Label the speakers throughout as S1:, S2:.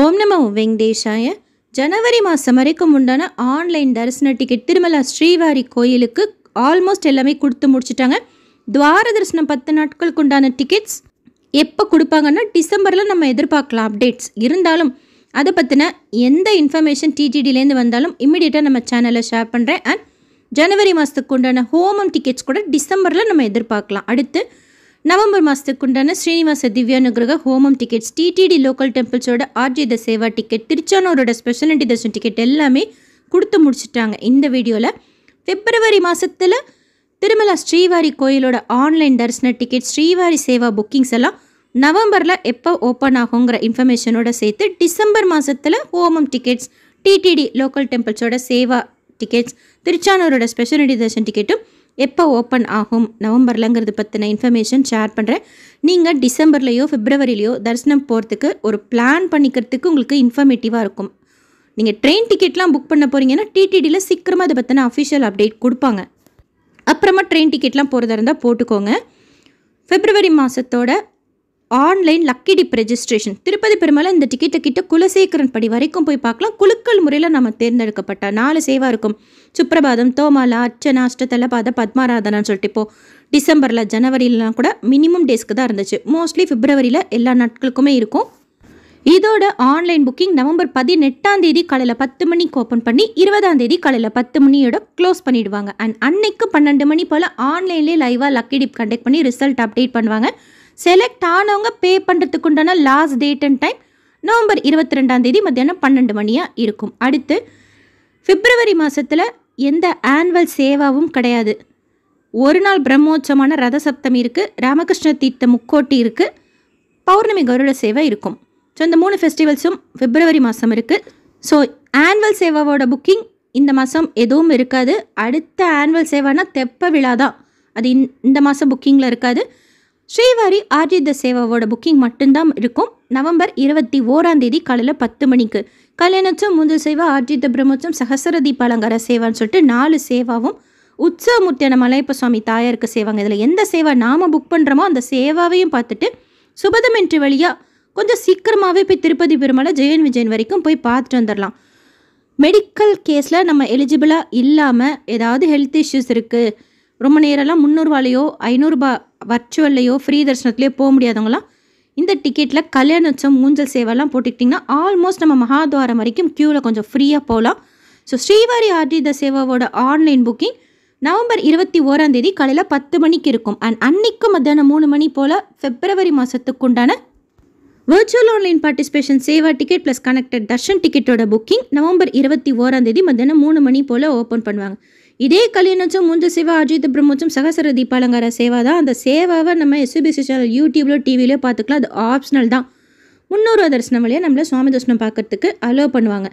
S1: ஓம் நம வெங்கடேஷாய ஜனவரி மாதம் வரைக்கும் உண்டான ஆன்லைன் தரிசன டிக்கெட் திருமலா ஸ்ரீவாரி கோயிலுக்கு ஆல்மோஸ்ட் எல்லாமே கொடுத்து முடிச்சுட்டாங்க துவார தரிசனம் பத்து நாட்களுக்கு உண்டான டிக்கெட்ஸ் எப்போ கொடுப்பாங்கன்னா டிசம்பரில் நம்ம எதிர்பார்க்கலாம் அப்டேட்ஸ் இருந்தாலும் அதை பற்றின எந்த இன்ஃபர்மேஷன் டிடிடிலேருந்து வந்தாலும் இம்மிடியேட்டாக நம்ம சேனலில் ஷேர் பண்ணுறேன் அண்ட் ஜனவரி மாதத்துக்கு உண்டான ஹோமம் டிக்கெட்ஸ் கூட டிசம்பரில் நம்ம எதிர்பார்க்கலாம் அடுத்து மாதத்துக்குண்டான Srinivasa Srinivasa Divyanugraha Homam tickets TTD local டெம்பிள்ஸோட ஆர்ஜித சேவா டிக்கெட் திருச்சானூரோட ஸ்பெஷாலிட்டி தர்ஷன் டிக்கெட் எல்லாமே கொடுத்து முடிச்சுட்டாங்க இந்த வீடியோவில் பிப்ரவரி மாதத்தில் திருமலா ஸ்ரீவாரி கோயிலோட ஆன்லைன் தரிசன டிக்கெட் ஸ்ரீவாரி சேவா புக்கிங்ஸ் எல்லாம் நவம்பரில் எப்போ ஓப்பன் ஆகுங்கிற இன்ஃபர்மேஷனோட சேர்த்து டிசம்பர் மாதத்தில் ஹோமம் டிக்கெட்ஸ் டிடிடி லோக்கல் டெம்பிள்ஸோட சேவா டிக்கெட்ஸ் திருச்சானூரோட ஸ்பெஷாலிட்டி தர்ஷன் டிக்கெட்டும் எப்போ ஓப்பன் ஆகும் நவம்பர்லங்கிறது பற்றின இன்ஃபர்மேஷன் ஷேர் பண்ணுறேன் நீங்கள் டிசம்பர்லேயோ ஃபிப்ரவரிலேயோ தரிசனம் போகிறதுக்கு ஒரு பிளான் பண்ணிக்கிறதுக்கு உங்களுக்கு இன்ஃபர்மேட்டிவாக இருக்கும் நீங்கள் ட்ரெயின் டிக்கெட்லாம் புக் பண்ண போகிறீங்கன்னா டிடிடியில் சீக்கிரமாக அதை பற்றின அஃபிஷியல் அப்டேட் கொடுப்பாங்க அப்புறமா ட்ரெயின் டிக்கெட்லாம் போகிறதா இருந்தால் போட்டுக்கோங்க ஃபிப்ரவரி மாதத்தோட online lucky dip registration Tirupati பெருமலை இந்த டிக்கெட்டை கிட்ட குலசேகரன் படி வரைக்கும் போய் பார்க்கலாம் குழுக்கள் முறையில் நம்ம தேர்ந்தெடுக்கப்பட்ட நாலு சேவா இருக்கும் சுப்பிரபாதம் தோமாலா அர்ச்சனா அஷ்டதல பாத பத்மாராதனான்னு சொல்லிட்டு இப்போது டிசம்பரில் ஜனவரிலாம் கூட மினிமம் டேஸ்க்கு தான் இருந்துச்சு மோஸ்ட்லி பிப்ரவரியில் எல்லா நாட்களுக்குமே இருக்கும் இதோட ஆன்லைன் புக்கிங் நவம்பர் பதினெட்டாம் தேதி காலையில் பத்து மணிக்கு ஓப்பன் பண்ணி இருபதாம் தேதி காலையில் பத்து மணியோட க்ளோஸ் பண்ணிவிடுவாங்க அண்ட் அன்னைக்கு பன்னெண்டு மணி போல் ஆன்லைன்லேயே லைவாக லக்கி டிப் கண்டக்ட் பண்ணி ரிசல்ட் அப்டேட் பண்ணுவாங்க செலக்ட் ஆனவங்க பே பண்ணுறதுக்கு உண்டான last date and time November இருபத்தி ரெண்டாம் தேதி மத்தியானம் பன்னெண்டு மணியாக இருக்கும் அடுத்து பிப்ரவரி மாதத்தில் எந்த ஆனுவல் சேவாவும் கிடையாது ஒரு நாள் பிரம்மோற்சமான ரத சப்தமி இருக்குது ராமகிருஷ்ண தீர்த்த முக்கோட்டி இருக்குது பௌர்ணமி கருட சேவை இருக்கும் ஸோ இந்த மூணு ஃபெஸ்டிவல்ஸும் பிப்ரவரி மாதம் இருக்குது ஸோ ஆனுவல் சேவாவோட புக்கிங் இந்த மாதம் எதுவும் இருக்காது அடுத்த ஆனுவல் சேவானா தெப்ப விழா தான் அது இந்த மாதம் புக்கிங்கில் இருக்காது ஸ்ரீவாரி ஆர்ஜித சேவாவோட புக்கிங் மட்டும்தான் இருக்கும் நவம்பர் இருபத்தி ஓராம் தேதி காலையில் பத்து மணிக்கு கல்யாணச்சம் முந்து சேவா ஆர்ஜித பிரம்மோச்சம் சகசர அலங்கார சேவான்னு சொல்லிட்டு நாலு சேவாவும் உற்சவமூர்த்தியான மலையப்ப சுவாமி தாயாருக்கு சேவாங்க இதில் எந்த சேவா நாம் புக் பண்ணுறோமோ அந்த சேவாவையும் பார்த்துட்டு என்று வழியாக கொஞ்சம் சீக்கிரமாகவே போய் திருப்பதி பெருமலை ஜெயன் விஜயன் வரைக்கும் போய் பார்த்துட்டு வந்துடலாம் மெடிக்கல் கேஸில் நம்ம எலிஜிபிளாக இல்லாமல் ஏதாவது ஹெல்த் இஷ்யூஸ் இருக்குது ரொம்ப நேரம்லாம் முந்நூறுவாலையோ ஐநூறுரூபா வர்ச்சுவல்லையோ ஃப்ரீ தரிசனத்துலையோ போக முடியாதவங்களாம் இந்த டிக்கெட்டில் கல்யாணோச்சம் மூஞ்சல் சேவைலாம் போட்டுக்கிட்டிங்கன்னா ஆல்மோஸ்ட் நம்ம மகாத்வாரம் வரைக்கும் க்யூவில் கொஞ்சம் ஃப்ரீயாக போகலாம் ஸோ ஸ்ரீவாரி ஆர்ஜித சேவாவோட ஆன்லைன் புக்கிங் நவம்பர் இருபத்தி ஓராம் தேதி காலையில் பத்து மணிக்கு இருக்கும் அண்ட் அன்னைக்கு மத்தியானம் மூணு மணி போல் ஃபெப்ரவரி மாதத்துக்கு உண்டான virtual online participation Seva ticket plus connected Darshan டிக்கெட்டோட புக்கிங் நவம்பர் இருபத்தி ஓராம் தேதி மத்தியானம் மூணு மணி போல் ஓப்பன் பண்ணுவாங்க இதே கல்யாணம் ముందు சிவா அஜித் బ్రహ్మోత్సవం சகசர தீபாலங்கார சேவா தான் அந்த சேவாவை நம்ம எஸ்பிசி சேனல் யூடியூப்லோ டிவிலையோ பார்த்துக்கலாம் அது ஆப்ஷனல் தான் முன்னூறு தரிசனம் வழியாக நம்மளை சுவாமி தரிசனம் பார்க்கறதுக்கு அலோவ் பண்ணுவாங்க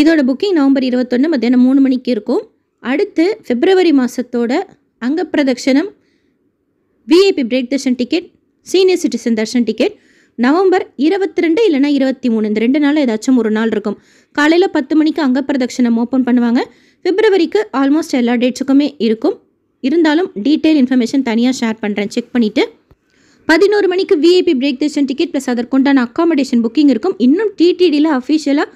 S1: இதோட புக்கிங் நவம்பர் இருபத்தொன்று மத்தியானம் மூணு மணிக்கு இருக்கும் அடுத்து பிப்ரவரி மாதத்தோட அங்க பிரதட்சணம் VIP break Darshan ticket senior citizen Darshan ticket November இருபத்தி ரெண்டு இல்லைனா இருபத்தி மூணு இந்த ரெண்டு நாள் ஏதாச்சும் ஒரு நாள் இருக்கும் காலையில் பத்து மணிக்கு அங்க பிரதட்சணம் ஓப்பன் பண்ணுவாங்க பிப்ரவரிக்கு ஆல்மோஸ்ட் எல்லா டேட்ஸுக்குமே இருக்கும் இருந்தாலும் டீட்டெயில் இன்ஃபர்மேஷன் தனியாக ஷேர் பண்ணுறேன் செக் பண்ணிவிட்டு பதினோரு மணிக்கு VIP break Darshan ticket plus அதற்குண்டான அக்காமடேஷன் புக்கிங் இருக்கும் இன்னும் டிடிடியில் அஃபிஷியலாக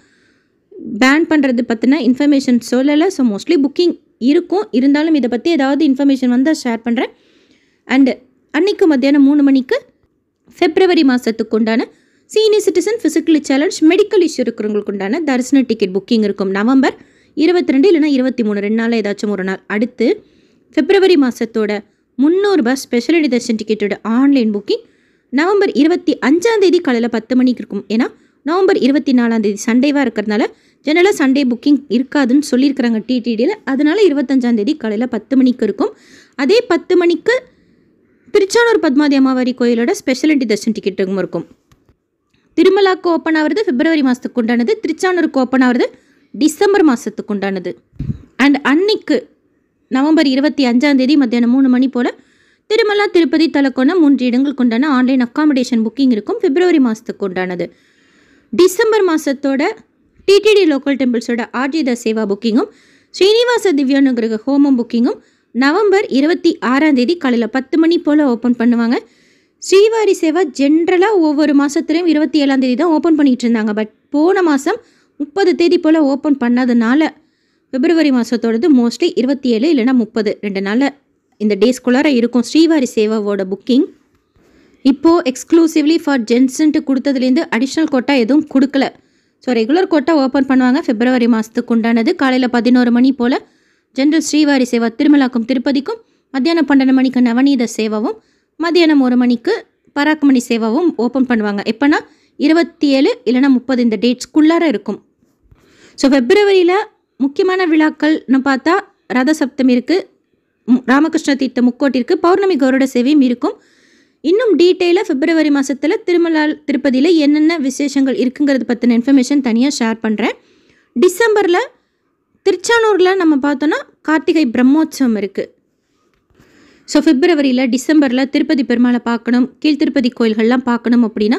S1: பேன் பண்ணுறது பற்றின இன்ஃபர்மேஷன் சொல்லலை ஸோ மோஸ்ட்லி புக்கிங் இருக்கும் இருந்தாலும் இதை பற்றி ஏதாவது இன்ஃபர்மேஷன் வந்தால் ஷேர் பண்ணுறேன் அண்டு அன்னைக்கு மத்தியானம் மூணு மணிக்கு ஃபெப்ரவரி மாதத்துக்கு உண்டான senior citizen physically challenge medical issue இருக்கிறவங்களுக்கு உண்டான தரிசன டிக்கெட் புக்கிங் இருக்கும் நவம்பர் இருபத்தி ரெண்டு இல்லைனா இருபத்தி மூணு ரெண்டு நாளில் ஏதாச்சும் ஒரு நாள் அடுத்து பிப்ரவரி மாதத்தோட முந்நூறுபா ஸ்பெஷல் தர்ஷன் டிக்கெட்டோட ஆன்லைன் புக்கிங் நவம்பர் இருபத்தி அஞ்சாந்தேதி காலையில் பத்து மணிக்கு இருக்கும் ஏன்னா நவம்பர் இருபத்தி நாலாந்தேதி சண்டேவாக இருக்கிறதுனால ஜெனரலாக சண்டே புக்கிங் இருக்காதுன்னு சொல்லியிருக்கிறாங்க டிடிடியில் அதனால் இருபத்தஞ்சாந்தேதி காலையில் பத்து மணிக்கு இருக்கும் அதே பத்து மணிக்கு திருச்சானூர் பத்மாதி அம்மாவாரி கோயிலோட ஸ்பெஷலிட்டி தர்ஷன் டிக்கெட் இருக்கும் திருமலாக்கு ஓப்பன் ஆகிறது பிப்ரவரி மாதத்துக்கு உண்டானது திருச்சானூருக்கு ஓப்பன் ஆகிறது டிசம்பர் மாதத்துக்கு உண்டானது அண்ட் அன்னைக்கு நவம்பர் இருபத்தி அஞ்சாம் தேதி மத்தியானம் மூணு மணி போல் திருமலா திருப்பதி தலக்கோணம் மூன்று இடங்களுக்கு உண்டான ஆன்லைன் அக்காமடேஷன் புக்கிங் இருக்கும் பிப்ரவரி மாதத்துக்கு உண்டானது டிசம்பர் மாதத்தோட டிடிடி லோக்கல் டெம்பிள்ஸோட ஆர்ஜித சேவா புக்கிங்கும் ஸ்ரீனிவாச திவ்யானுகிரக ஹோமம் புக்கிங்கும் நவம்பர் இருபத்தி ஆறாம் தேதி காலையில் பத்து மணி போல் ஓப்பன் பண்ணுவாங்க ஸ்ரீவாரி சேவா ஜென்ரலாக ஒவ்வொரு மாதத்துலேயும் இருபத்தி ஏழாம் தேதி தான் ஓப்பன் பண்ணிகிட்டு இருந்தாங்க பட் போன மாதம் முப்பது தேதி போல் ஓப்பன் பண்ணதுனால பிப்ரவரி மாதத்தோடது மோஸ்ட்லி இருபத்தி ஏழு இல்லைனா முப்பது ரெண்டு நாளில் இந்த டேஸ்குள்ளார இருக்கும் ஸ்ரீவாரி சேவாவோட புக்கிங் இப்போது எக்ஸ்க்ளூசிவ்லி ஃபார் ஜென்ஸுன்ட்டு கொடுத்ததுலேருந்து அடிஷ்னல் கோட்டா எதுவும் கொடுக்கல ஸோ ரெகுலர் கோட்டா ஓப்பன் பண்ணுவாங்க பிப்ரவரி மாதத்துக்கு உண்டானது காலையில் பதினோரு மணி போல் ஜென்ரல் ஸ்ரீவாரி சேவா திருமலாக்கும் திருப்பதிக்கும் மத்தியானம் பன்னெண்டு மணிக்கு நவநீத சேவாவும் மத்தியானம் ஒரு மணிக்கு பராக்குமணி சேவாவும் ஓப்பன் பண்ணுவாங்க எப்போனா இருபத்தி ஏழு இல்லைனா முப்பது இந்த டேட்ஸ்க்குள்ளார இருக்கும் ஸோ ஃபெப்ரவரியில் முக்கியமான விழாக்கள்னு பார்த்தா ரத சப்தமி இருக்குது ராமகிருஷ்ண தீர்த்த முக்கோட்டி இருக்குது பௌர்ணமி கௌரட சேவையும் இருக்கும் இன்னும் டீட்டெயிலாக பிப்ரவரி மாதத்தில் திருமலால் திருப்பதியில் என்னென்ன விசேஷங்கள் இருக்குங்கிறது பற்றின இன்ஃபர்மேஷன் தனியாக ஷேர் பண்ணுறேன் டிசம்பரில் திருச்சானூரில் நம்ம பார்த்தோன்னா கார்த்திகை பிரம்மோற்சவம் இருக்குது ஸோ பிப்ரவரியில் டிசம்பரில் திருப்பதி பெருமாளை பார்க்கணும் கீழ்த்திருப்பதி கோயில்கள்லாம் பார்க்கணும் அப்படின்னா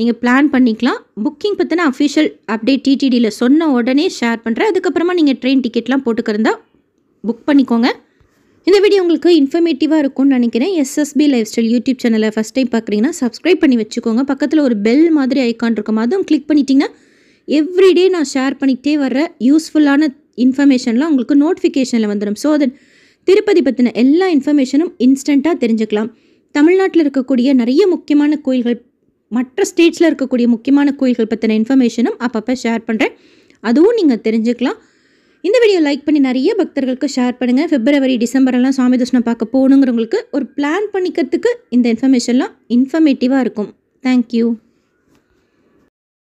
S1: நீங்கள் பிளான் பண்ணிக்கலாம் புக்கிங் பற்றின அஃபிஷியல் அப்டேட் டிடிடியில் சொன்ன உடனே ஷேர் பண்ணுறேன் அதுக்கப்புறமா நீங்கள் ட்ரெயின் டிக்கெட்லாம் போட்டுக்கிறதா புக் பண்ணிக்கோங்க இந்த வீடியோ உங்களுக்கு இன்ஃபர்மேட்டிவாக இருக்கும்னு நினைக்கிறேன் எஸ்எஸ்பி லைஃப் ஸ்டைல் யூடியூப் சேனலை ஃபஸ்ட் டைம் பார்க்குறீங்கன்னா சப்ஸ்கிரைப் பண்ணி வச்சுக்கோங்க பக்கத்தில் ஒரு பெல் மாதிரி ஐக்கான் இருக்கும் அதுவும் கிளிக் பண்ணிட்டீங்கன்னா எவ்ரிடே நான் ஷேர் பண்ணிகிட்டே வர யூஸ்ஃபுல்லான இன்ஃபர்மேஷன்லாம் உங்களுக்கு நோட்டிஃபிகேஷனில் வந்துடும் ஸோ அதன் திருப்பதி பற்றின எல்லா இன்ஃபர்மேஷனும் இன்ஸ்டண்ட்டாக தெரிஞ்சுக்கலாம் தமிழ்நாட்டில் இருக்கக்கூடிய நிறைய முக்கியமான கோயில்கள் மற்ற ஸ்டேட்ஸில் இருக்கக்கூடிய முக்கியமான கோயில்கள் பற்றின இன்ஃபர்மேஷனும் அப்பப்போ ஷேர் பண்ணுறேன் அதுவும் நீங்கள் தெரிஞ்சுக்கலாம் இந்த வீடியோ லைக் பண்ணி நிறைய பக்தர்களுக்கு ஷேர் பண்ணுங்கள் பிப்ரவரி டிசம்பரெல்லாம் சாமி தர்ஷனம் பார்க்க போகணுங்கிறவங்களுக்கு ஒரு பிளான் பண்ணிக்கிறதுக்கு இந்த இன்ஃபர்மேஷன்லாம் இன்ஃபர்மேட்டிவாக இருக்கும் தேங்க்யூ